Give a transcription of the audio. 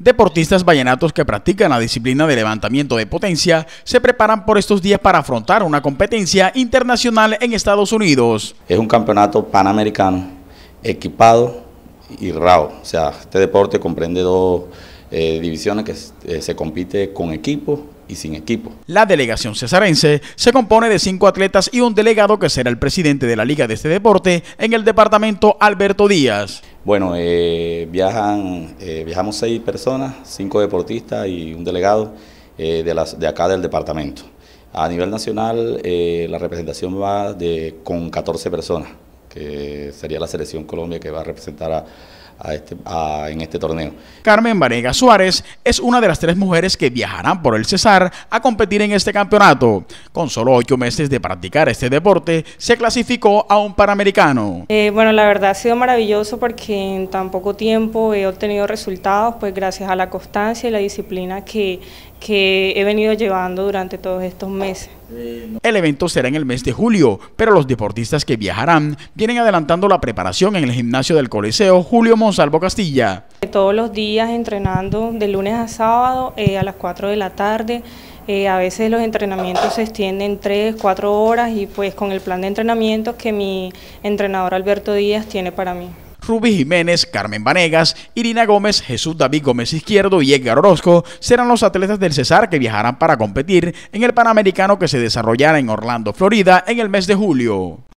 Deportistas vallenatos que practican la disciplina de levantamiento de potencia se preparan por estos días para afrontar una competencia internacional en Estados Unidos. Es un campeonato panamericano, equipado y rao. O sea, este deporte comprende dos eh, divisiones que eh, se compite con equipo y sin equipo. La delegación cesarense se compone de cinco atletas y un delegado que será el presidente de la liga de este deporte en el departamento Alberto Díaz. Bueno, eh, viajan, eh, viajamos seis personas, cinco deportistas y un delegado eh, de, las, de acá del departamento. A nivel nacional, la representación va de, con 14 personas, que sería la selección Colombia que va a representar a, a este, en este torneo. Carmen Varega Suárez es una de las tres mujeres que viajarán por el Cesar a competir en este campeonato. Con solo ocho meses de practicar este deporte, se clasificó a un Panamericano. Eh, bueno, la verdad ha sido maravilloso porque en tan poco tiempo he obtenido resultados, pues gracias a la constancia y la disciplina que he venido llevando durante todos estos meses. El evento será en el mes de julio, pero los deportistas que viajarán vienen adelantando la preparación en el gimnasio del Coliseo Julio Monsalvo Castilla. Todos los días entrenando de lunes a sábado eh, a las 4 de la tarde. Eh, a veces los entrenamientos se extienden 3, 4 horas y pues con el plan de entrenamiento que mi entrenador Alberto Díaz tiene para mí. Rubí Jiménez, Carmen Vanegas, Irina Gómez, Jesús David Gómez Izquierdo y Edgar Orozco serán los atletas del Cesar que viajarán para competir en el Panamericano que se desarrollará en Orlando, Florida, en el mes de julio.